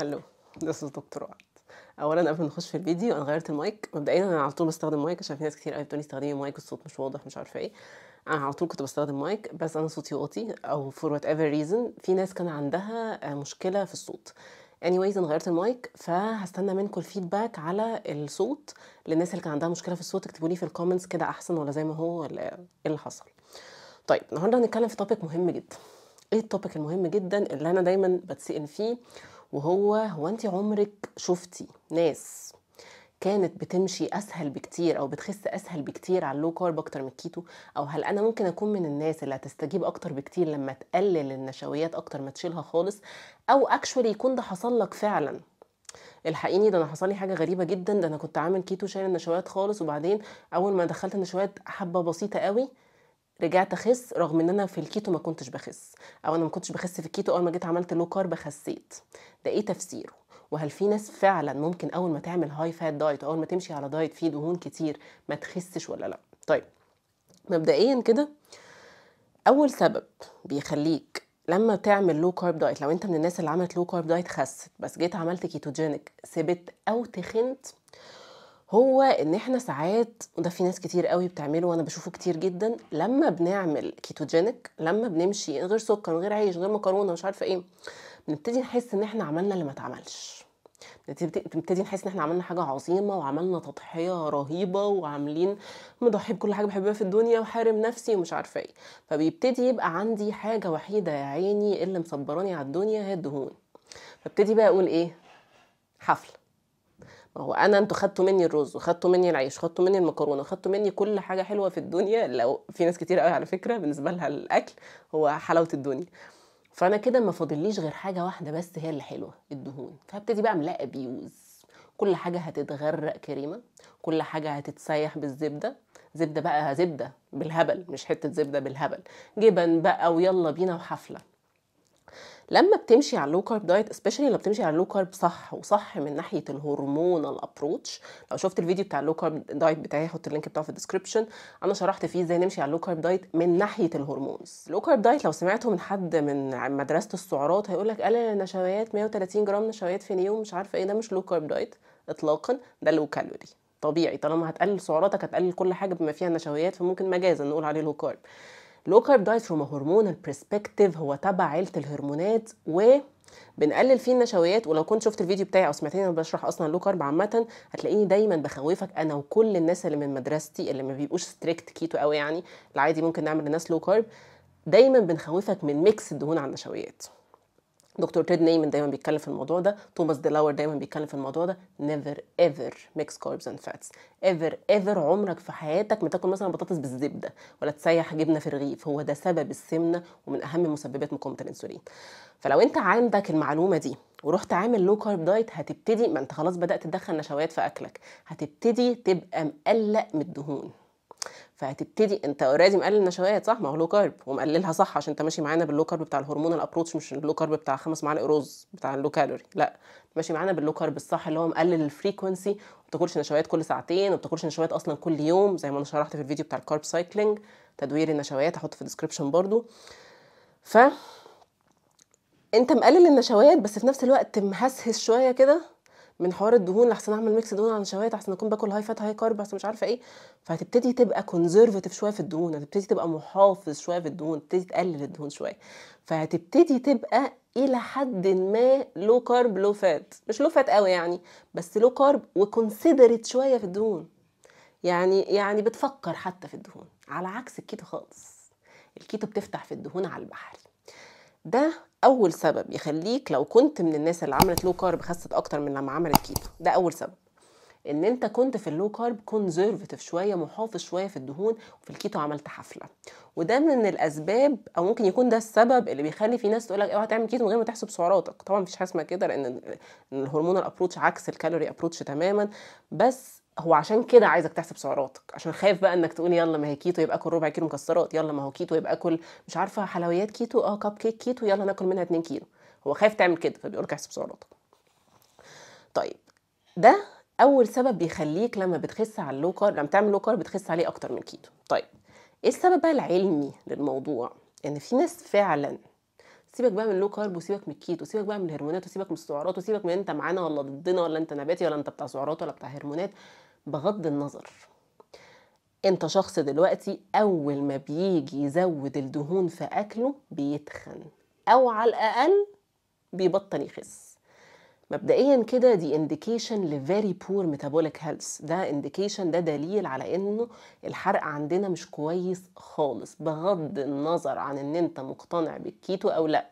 هلو ده دكتور وعد اولا قبل ما نخش في الفيديو انا غيرت المايك مبدئيا انا على طول بستخدم مايك عشان في ناس كتير قوي بتقولي استخدمي مايك الصوت مش واضح مش عارفه ايه انا على طول كنت بستخدم مايك بس انا صوتي واطي او فور وات ايفر ريزن في ناس كان عندها آه، مشكله في الصوت anyways انا غيرت المايك فهستنى منكم الفيدباك على الصوت للناس اللي كان عندها مشكله في الصوت اكتبوا لي في الكومنتس كده احسن ولا زي ما هو ولا ايه اللي حصل طيب النهارده هنتكلم في توبيك مهم جدا ايه التوبيك المهم جدا اللي انا دايما بتسئل فيه وهو هو انت عمرك شفتي ناس كانت بتمشي اسهل بكتير او بتخس اسهل بكتير على اللو كارب اكتر من الكيتو او هل انا ممكن اكون من الناس اللي هتستجيب اكتر بكتير لما تقلل النشويات اكتر ما تشيلها خالص او اكشولي يكون ده حصل لك فعلا الحقيني ده انا حصل لي حاجه غريبه جدا ده انا كنت عامل كيتو شايل النشويات خالص وبعدين اول ما دخلت النشويات حبه بسيطه قوي رجعت اخس رغم ان انا في الكيتو ما كنتش بخس او انا ما كنتش بخس في الكيتو اول ما جيت عملت لو كارب خسيت ده ايه تفسيره وهل في ناس فعلا ممكن اول ما تعمل هاي فات دايت اول ما تمشي على دايت فيه دهون كتير ما تخسش ولا لا طيب مبدئيا كده اول سبب بيخليك لما تعمل لو كارب دايت لو انت من الناس اللي عملت لو كارب دايت خست بس جيت عملت كيتوجينيك سبت او تخنت هو ان احنا ساعات وده في ناس كتير قوي بتعمله وانا بشوفه كتير جدا لما بنعمل كيتوجينيك لما بنمشي غير سكر غير عيش غير مكرونه مش عارفه ايه بنبتدي نحس ان احنا عملنا اللي ما اتعملش بنبتدي نحس ان احنا عملنا حاجه عظيمه وعملنا تضحيه رهيبه وعاملين مضحي بكل حاجه بحبها في الدنيا وحارم نفسي ومش عارفه ايه فبيبتدي يبقى عندي حاجه وحيده يا عيني اللي مصبراني على الدنيا هي الدهون فابتدي بقى اقول ايه حفله هو انا انتوا خدتوا مني الرز وخدتوا مني العيش وخدتوا مني المكرونه وخدتوا مني كل حاجه حلوه في الدنيا لو في ناس كتير قوي على فكره بالنسبه لها الاكل هو حلاوه الدنيا فانا كده ما فاضليش غير حاجه واحده بس هي اللي حلوه الدهون فابتدي بقى املاها ابيوز كل حاجه هتتغرق كريمه كل حاجه هتتسيح بالزبده زبده بقى زبده بالهبل مش حته زبده بالهبل جبن بقى ويلا بينا وحفله لما بتمشي على اللو كارب دايت سبيشالي لو بتمشي على اللو كارب صح وصح من ناحيه الهرمون الابروتش لو شفت الفيديو بتاع اللو كارب دايت بتاعي هحط اللينك بتاعه في الديسكربشن انا شرحت فيه ازاي نمشي على اللو كارب دايت من ناحيه الهرمونز اللو كارب دايت لو سمعته من حد من مدرسه السعرات هيقول لك قلل النشويات 130 جرام نشويات في اليوم مش عارفه ايه ده مش لو كارب دايت اطلاقا ده لو كالوري طبيعي طالما هتقلل سعراتك هتقلل كل حاجه بما فيها النشويات فممكن مجازا نقول عليه لو كارب كارب دايت فروم هرمون البرسبكتيف هو تبع عيله الهرمونات و بنقلل فيه النشويات ولو كنت شفت الفيديو بتاعي او سمعتني انا بشرح اصلا لو كارب عامه هتلاقيني دايما بخوفك انا وكل الناس اللي من مدرستي اللي ما بيبقوش ستريكت كيتو قوي يعني العادي ممكن نعمل للناس لو كارب دايما بنخوفك من ميكس الدهون على النشويات دكتور تيد نيمن دايما بيتكلم في الموضوع ده توماس ديلاور دايما بيتكلم في الموضوع ده never ever mix carbs and fats ever ever عمرك في حياتك ما تاكل مثلا بطاطس بالزبده ولا تسيح جبنه في الرغيف هو ده سبب السمنه ومن اهم مسببات مقاومه الانسولين فلو انت عندك المعلومه دي ورحت عامل لو كارب دايت هتبتدي ما انت خلاص بدات تدخل نشويات في اكلك هتبتدي تبقى مقلق من الدهون فهتبتدي انت اوريدي مقلل النشويات صح ما هو لو كارب ومقللها صح عشان انت ماشي معانا باللو كارب بتاع الهرمون الابروتش مش اللو كارب بتاع خمس معالق رز بتاع اللو كالوري لا ماشي معانا باللو كارب الصح اللي هو مقلل الفريكونسي ما بتاكلش نشويات كل ساعتين ما بتاكلش نشويات اصلا كل يوم زي ما انا شرحت في الفيديو بتاع الكارب سايكلينج تدوير النشويات هحطه في الديسكربشن برده ف انت مقلل النشويات بس في نفس الوقت مهسهس شويه كده من حوار الدهون لحسن اعمل ميكس دهون على شوية احسن اكون باكل هاي فات هاي كارب احسن مش عارفه ايه فهتبتدي تبقى كونزرفاتيف شويه في الدهون هتبتدي تبقى محافظ شويه في الدهون تبتدي تقلل الدهون شويه فهتبتدي تبقى الى حد ما لو كارب لو فات مش لو فات قوي يعني بس لو كارب وكونسيدرت شويه في الدهون يعني يعني بتفكر حتى في الدهون على عكس الكيتو خالص الكيتو بتفتح في الدهون على البحر ده اول سبب يخليك لو كنت من الناس اللي عملت لو كارب خست اكتر من لما عملت كيتو ده اول سبب ان انت كنت في اللو كارب كونزرفتيف شويه محافظ شويه في الدهون وفي الكيتو عملت حفله وده من الاسباب او ممكن يكون ده السبب اللي بيخلي في ناس تقول لك اوعى تعمل كيتو من غير ما تحسب سعراتك طبعا مفيش حاجه اسمها كده لان الهرمون الابروتش عكس الكالوري ابروتش تماما بس هو عشان كده عايزك تحسب سعراتك عشان خايف بقى انك تقول يلا ما هي كيتو يبقى اكل ربع كيلو مكسرات يلا ما هو كيتو يبقى اكل مش عارفه حلويات كيتو اه كاب كيك كيتو يلا ناكل منها 2 كيلو هو خايف تعمل كده فبيقول لك احسب سعراتك طيب ده اول سبب بيخليك لما بتخس على اللو كارب لما تعمل لو كارب بتخس عليه اكتر من كيتو طيب ايه السبب بقى العلمي للموضوع ان يعني في ناس فعلا سيبك بقى من اللو كارب وسيبك من الكيتو وسيبك بقى من الهرمونات وسيبك من السعرات وسيبك من انت معانا ولا ضدنا ولا انت نباتي ولا انت بتاع سعرات ولا بتاع هرمونات بغض النظر انت شخص دلوقتي اول ما بيجي يزود الدهون في اكله بيتخن او على الاقل بيبطل يخس مبدئيا كده دي انديكيشن لفيري بور ميتابوليك هيلث ده انديكيشن ده دليل على انه الحرق عندنا مش كويس خالص بغض النظر عن ان انت مقتنع بالكيتو او لا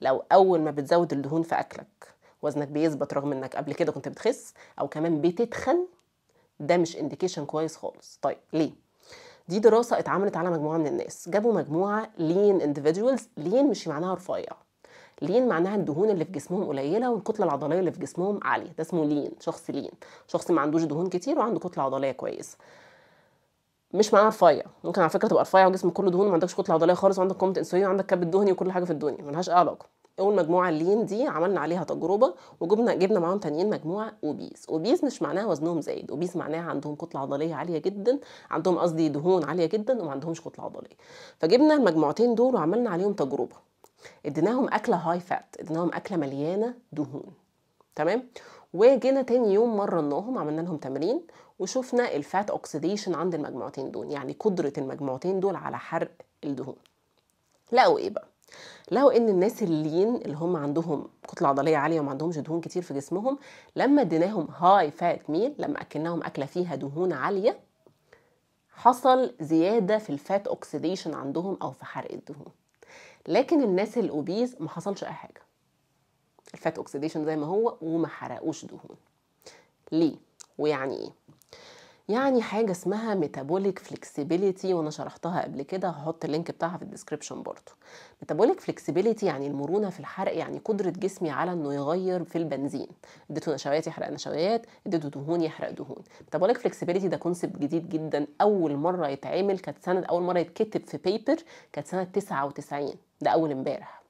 لو اول ما بتزود الدهون في اكلك وزنك بيثبت رغم انك قبل كده كنت بتخس او كمان بتتخن ده مش انديكيشن كويس خالص طيب ليه دي دراسه اتعملت على مجموعه من الناس جابوا مجموعه لين انديفيدوالز لين مش معناها رفيع لين معناها الدهون اللي في جسمهم قليله والكتله العضليه اللي في جسمهم عاليه ده اسمه لين شخص لين شخص ما عندوش دهون كتير وعنده كتله عضليه كويسه مش معناها رفيع ممكن على فكره تبقى رفيع وجسمك كله دهون وما عندكش كتله عضليه خالص وعندك كومت انسولين وعندك كبد دهني وكل حاجه في الدنيا ملهاش علاقه اول مجموعه اللين دي عملنا عليها تجربه وجبنا جبنا معاهم تانيين مجموعه اوبيز اوبيز مش معناها وزنهم زايد اوبيز معناها عندهم كتله عضليه عاليه جدا عندهم قصدي دهون عاليه جدا وما عندهمش كتله عضليه فجبنا المجموعتين دول وعملنا عليهم تجربه اديناهم اكله هاي فات اديناهم اكله مليانه دهون تمام وجينا تاني يوم مرناهم عملنا لهم تمرين وشفنا الفات اوكسيديشن عند المجموعتين دول يعني قدره المجموعتين دول على حرق الدهون لقوا ايه بقى لو ان الناس اللين اللي هم عندهم كتله عضليه عاليه وما عندهمش دهون كتير في جسمهم لما اديناهم هاي فات ميل لما اكلناهم اكله فيها دهون عاليه حصل زياده في الفات اوكسيديشن عندهم او في حرق الدهون لكن الناس الاوبيز ما حصلش اي حاجه الفات اوكسيديشن زي ما هو وما حرقوش دهون ليه ويعني ايه يعني حاجه اسمها ميتابوليك فليكسيبيليتي وانا شرحتها قبل كده هحط اللينك بتاعها في الديسكربشن برضه ميتابوليك فليكسيبيليتي يعني المرونه في الحرق يعني قدره جسمي على انه يغير في البنزين اديته نشويات يحرق نشويات اديته دهون يحرق دهون ميتابوليك فليكسيبيليتي ده كونسيبت جديد جدا اول مره يتعمل كانت سنه اول مره يتكتب في بيبر كانت سنه 99 ده اول امبارح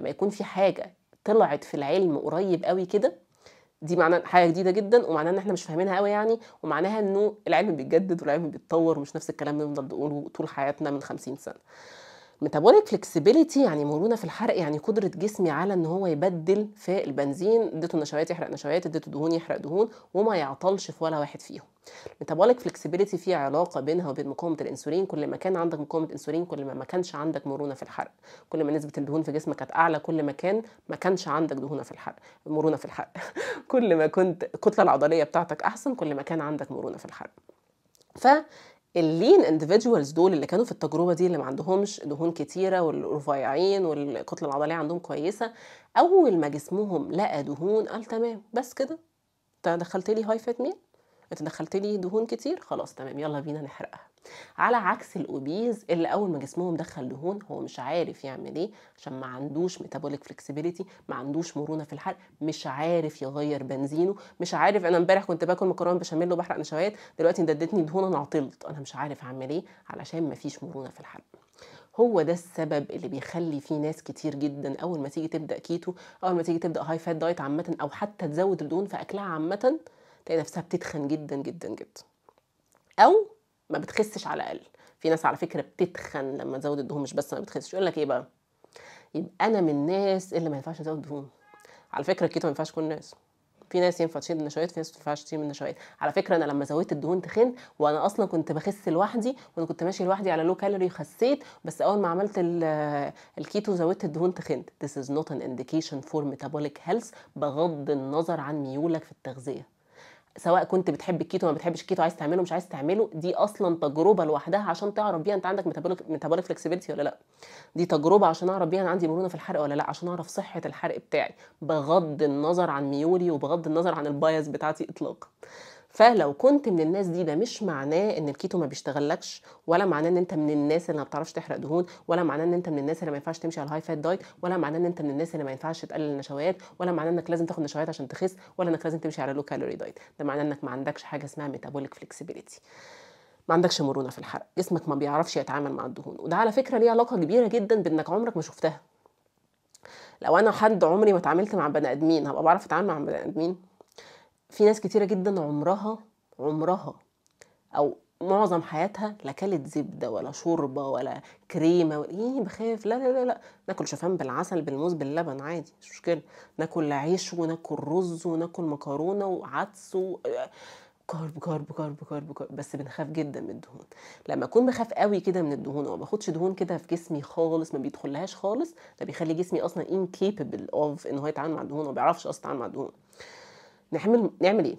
لما يكون في حاجه طلعت في العلم قريب قوي كده دي معناها حاجه جديده جدا ومعناها ان احنا مش فاهمينها قوي يعني ومعناها انه العلم بيتجدد والعلم بيتطور ومش نفس الكلام اللي بنفضل نقوله طول حياتنا من 50 سنه ميتابوليك فلكسبيليتي يعني مرونه في الحرق يعني قدره جسمي على ان هو يبدل في البنزين اديته نشويات يحرق نشويات اديته دهون يحرق دهون وما يعطلش في ولا واحد فيهم ميتابوليك فلكسبيليتي في علاقه بينها وبين مقاومه الانسولين كل ما كان عندك مقاومه انسولين كل ما ما كانش عندك مرونه في الحرق كل ما نسبه الدهون في جسمك كانت اعلى كل ما كان ما كانش عندك دهونه في الحرق مرونه في الحرق كل ما كنت الكتله العضليه بتاعتك احسن كل ما كان عندك مرونه في الحرق ف اللين اندفيدجوالز دول اللي كانوا في التجربه دي اللي ما عندهمش دهون كتيره والرفيعين والكتله العضليه عندهم كويسه اول ما جسمهم لقى دهون قال تمام بس كده انت دخلت لي هاي فات ميل انت دخلت لي دهون كتير خلاص تمام يلا بينا نحرقها على عكس الاوبيز اللي اول ما جسمهم دخل دهون هو مش عارف يعمل ايه عشان ما عندوش ميتابوليك فلكسبيليتي ما عندوش مرونه في الحرق مش عارف يغير بنزينه مش عارف انا امبارح كنت باكل مكرونه بشاميل وبحرق نشويات دلوقتي ندتني دهون انا عطلت انا مش عارف اعمل ايه علشان ما فيش مرونه في الحرق هو ده السبب اللي بيخلي في ناس كتير جدا اول ما تيجي تبدا كيتو اول ما تيجي تبدا هاي فات دايت عامه او حتى تزود الدهون في اكلها عامه تلاقي نفسها بتتخن جدا جدا جدا او ما بتخسش على الاقل في ناس على فكره بتتخن لما تزود الدهون مش بس ما بتخسش يقول لك ايه بقى يبقى انا من الناس اللي ما ينفعش ازود دهون على فكره الكيتو ما ينفعش كل الناس في ناس ينفع تشيل النشويات في ناس ما ينفعش تشيل النشويات على فكره انا لما زودت الدهون تخنت وانا اصلا كنت بخس لوحدي وانا كنت ماشي لوحدي على لو كالوري خسيت بس اول ما عملت آه، الكيتو زودت الدهون تخنت this is not an indication for metabolic health بغض النظر عن ميولك في التغذيه سواء كنت بتحب الكيتو ما بتحبش الكيتو عايز تعمله مش عايز تعمله دي اصلا تجربه لوحدها عشان تعرف بيها انت عندك ميتابوليك فلكسبيتي ولا لا دي تجربه عشان اعرف بيها انا عندي مرونه في الحرق ولا لا عشان اعرف صحه الحرق بتاعي بغض النظر عن ميولي وبغض النظر عن البايز بتاعتي اطلاقا فلو كنت من الناس دي ده مش معناه ان الكيتو ما بيشتغلكش ولا معناه ان انت من الناس اللي ما بتعرفش تحرق دهون ولا معناه ان انت من الناس اللي ما ينفعش تمشي على الهاي فات دايت ولا معناه ان انت من الناس اللي ما ينفعش تقلل النشويات ولا معناه انك لازم تاخد نشويات عشان تخس ولا انك لازم تمشي على لو كالوري دايت ده معناه انك ما عندكش حاجه اسمها ميتابوليك فليكسيبيليتي ما عندكش مرونه في الحرق جسمك ما بيعرفش يتعامل مع الدهون وده على فكره ليه علاقه كبيره جدا بانك عمرك ما شفتها لو انا حد عمري ما اتعاملت مع بني ادمين هبقى بعرف اتعامل مع بني ادمين في ناس كتيرة جدا عمرها عمرها أو معظم حياتها لا كلت زبده ولا شوربه ولا كريمه ولا ايه بخاف لا لا لا لا ناكل شوفان بالعسل بالموز باللبن عادي مش مشكله ناكل عيش وناكل رز وناكل مكرونه وعدس و... كارب كارب كارب كارب كارب بس بنخاف جدا من الدهون لما اكون بخاف قوي كده من الدهون وما باخدش دهون كده في جسمي خالص ما بيدخلهاش خالص ده بيخلي جسمي اصلا incapable اوف ان هو يتعامل مع الدهون وما بيعرفش اصلا يتعامل مع الدهون نعمل نعمل ايه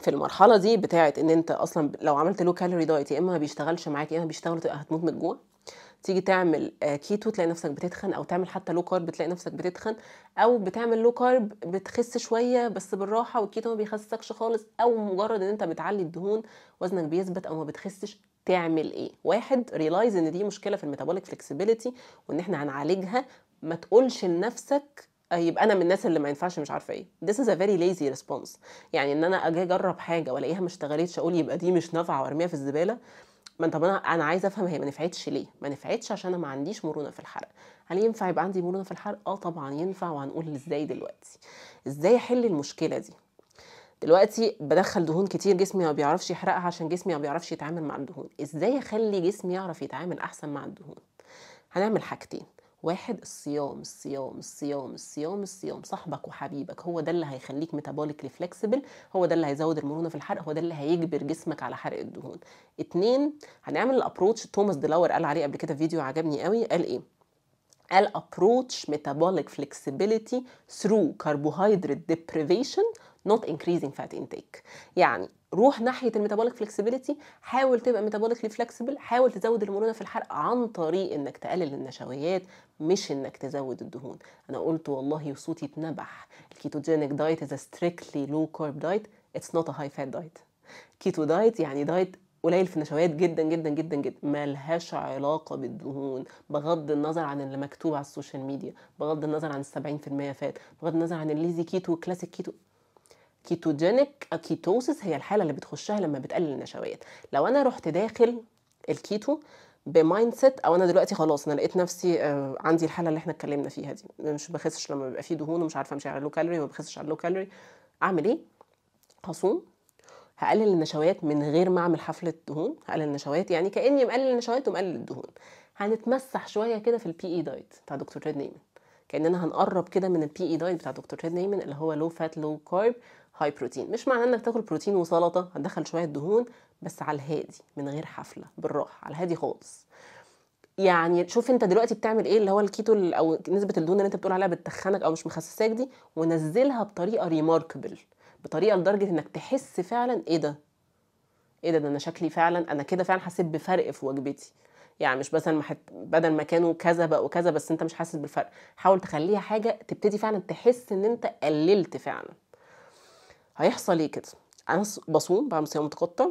في المرحله دي بتاعت ان انت اصلا لو عملت لو كالوري دايت يا اما ما بيشتغلش معاك يا اما بيشتغل تبقى هتموت من الجوع تيجي تعمل كيتو آه، تلاقي نفسك بتتخن او تعمل حتى لو كارب تلاقي نفسك بتتخن او بتعمل لو كارب بتخس شويه بس بالراحه والكيتو ما بيخسكش خالص او مجرد ان انت بتعلي الدهون وزنك بيثبت او ما بتخسش تعمل ايه واحد ريلايز ان دي مشكله في الميتابوليك فلكسبيليتي وان احنا هنعالجها ما تقولش لنفسك يبقى انا من الناس اللي ما ينفعش مش عارفه ايه this is a very lazy response يعني ان انا اجي اجرب حاجه والاقيها ما اشتغلتش اقول يبقى دي مش نافعه وارميها في الزباله ما طب انا انا عايزه افهم هي ما نفعتش ليه ما نفعتش عشان انا ما عنديش مرونه في الحرق هل ينفع يبقى عندي مرونه في الحرق اه طبعا ينفع وهنقول ازاي دلوقتي ازاي احل المشكله دي دلوقتي بدخل دهون كتير جسمي ما بيعرفش يحرقها عشان جسمي ما بيعرفش يتعامل مع الدهون ازاي اخلي جسمي يعرف يتعامل احسن مع الدهون هنعمل حاجتين واحد الصيام الصيام الصيام الصيام الصيام صاحبك وحبيبك هو ده اللي هيخليك ميتابوليك ريفلكسبل هو ده اللي هيزود المرونه في الحرق هو ده اللي هيجبر جسمك على حرق الدهون اتنين هنعمل الابروتش توماس دلاور قال عليه قبل كده فيديو عجبني قوي قال ايه قال ابروتش ميتابوليك flexibility ثرو carbohydrate ديبريفيشن not increasing fat intake يعني روح ناحيه الميتابوليك فلكسبيليتي حاول تبقى ميتابوليكلي فلكسبل حاول تزود المرونه في الحرق عن طريق انك تقلل النشويات مش انك تزود الدهون انا قلت والله وصوتي اتنبح الكيتوجينيك دايت از ستريكتلي لو كارب دايت اتس نوت ا هاي فات دايت كيتو دايت يعني دايت قليل في النشويات جدا جدا جدا جدا ملهاش علاقه بالدهون بغض النظر عن اللي مكتوب على السوشيال ميديا بغض النظر عن ال 70% فات بغض النظر عن الليزي كيتو كلاسيك كيتو كيتوجينيك اكيتوسيس هي الحاله اللي بتخشها لما بتقلل النشويات لو انا رحت داخل الكيتو بمايند سيت او انا دلوقتي خلاص انا لقيت نفسي آه، عندي الحاله اللي احنا اتكلمنا فيها دي مش بخسش لما بيبقى فيه دهون ومش عارفه امشي على اللو كالوري وما بخسش على اللو كالوري اعمل ايه هصوم هقلل النشويات من غير ما اعمل حفله دهون هقلل النشويات يعني كاني مقلل النشويات ومقلل الدهون هنتمسح شويه كده في البي اي دايت بتاع دكتور ريد نيمن كاننا هنقرب كده من البي اي دايت بتاع دكتور ريد نيمن اللي هو لو فات لو كارب هاي بروتين مش معنى انك تاكل بروتين وسلطه هتدخل شويه دهون بس على الهادي من غير حفله بالراحه على الهادي خالص يعني شوف انت دلوقتي بتعمل ايه اللي هو الكيتو او نسبه الدهون اللي انت بتقول عليها بتخنك او مش مخسساك دي ونزلها بطريقه ريماركبل بطريقه لدرجه انك تحس فعلا ايه ده ايه ده, ده انا شكلي فعلا انا كده فعلا حسيت بفرق في وجبتي يعني مش مثلا محت... بدل ما كانوا كذا بقوا كذا بس انت مش حاسس بالفرق حاول تخليها حاجه تبتدي فعلا تحس ان انت قللت فعلا هيحصل ايه كده انا بصوم بعمل صيام متقطع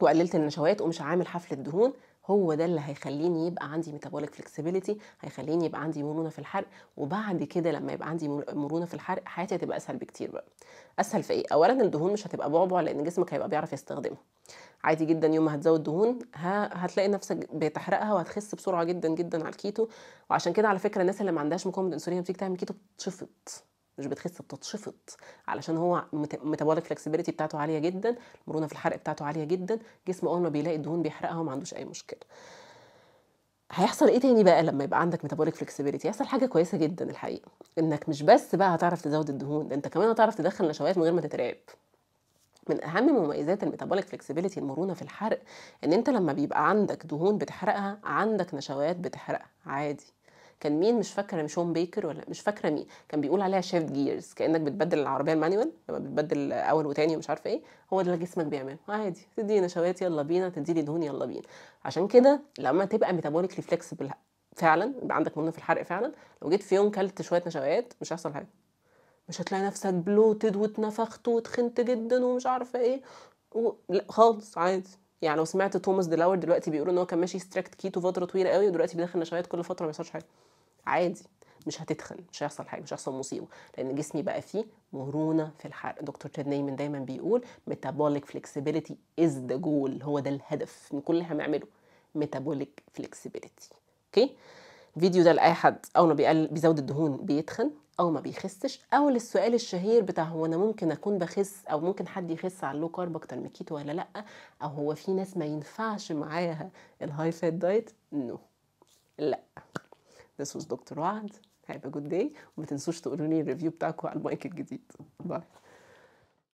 وقللت النشويات ومش عامل حفله دهون هو ده اللي هيخليني يبقى عندي ميتابوليك فلكسبيليتي هيخليني يبقى عندي مرونه في الحرق وبعد كده لما يبقى عندي مرونه في الحرق حياتي هتبقى اسهل بكتير بقى اسهل في ايه اولا الدهون مش هتبقى بعبع لان جسمك هيبقى بيعرف يستخدمها عادي جدا يوم ما هتزود دهون هتلاقي نفسك بتحرقها وهتخس بسرعه جدا جدا على الكيتو وعشان كده على فكره الناس اللي ما عندهاش مقاومه انسولين بتيجي تعمل كيتو بتشفط مش بتخس بتتشفط علشان هو ميتابوليك فلكسبيليتي بتاعته عاليه جدا المرونه في الحرق بتاعته عاليه جدا جسمه اول ما بيلاقي الدهون بيحرقها وما عندوش اي مشكله هيحصل ايه تاني بقى لما يبقى عندك ميتابوليك فلكسبيليتي هيحصل حاجه كويسه جدا الحقيقه انك مش بس بقى هتعرف تزود الدهون ده انت كمان هتعرف تدخل نشويات من غير ما تترعب من اهم مميزات الميتابوليك فلكسبيليتي المرونه في الحرق ان انت لما بيبقى عندك دهون بتحرقها عندك نشويات بتحرقها عادي كان مين مش فاكره مش هوم بيكر ولا مش فاكره مين كان بيقول عليها شيفت جيرز كانك بتبدل العربيه المانيوال لما بتبدل اول وتاني ومش عارفه ايه هو ده جسمك بيعمله عادي تدي نشويات يلا بينا تدي لي دهون يلا بينا عشان كده لما تبقى ميتابوليكلي فليكسبل فعلا يبقى عندك مرونه في الحرق فعلا لو جيت في يوم كلت شويه نشويات مش هيحصل حاجه مش هتلاقي نفسك بلوتد واتنفخت وتخنت جدا ومش عارفه ايه و... لا خالص عادي يعني لو سمعت توماس ديلاور دلوقتي بيقول ان هو كان ماشي ستريكت كيتو فتره طويله قوي ودلوقتي بيدخل نشويات كل فتره ما حاجه عادي مش هتتخن مش هيحصل حاجه مش هيحصل مصيبه لان جسمي بقى فيه مرونه في الحرق دكتور تشاد نايمن دايما بيقول ميتابوليك فلكسبيليتي از ذا جول هو ده الهدف من كل اللي هنعمله ميتابوليك فلكسبيليتي اوكي الفيديو ده لاي حد اول ما بيقل بيزود الدهون بيتخن او ما بيخسش او للسؤال الشهير بتاع هو انا ممكن اكون بخس او ممكن حد يخس على اللو كارب اكتر من الكيتو ولا لا او هو في ناس ما ينفعش معاها الهاي فات دايت نو no. لا This was Dr. Wahd. Have a good day وما تنسوش تقولوا لي الريفيو بتاعكم على المايك الجديد. باي.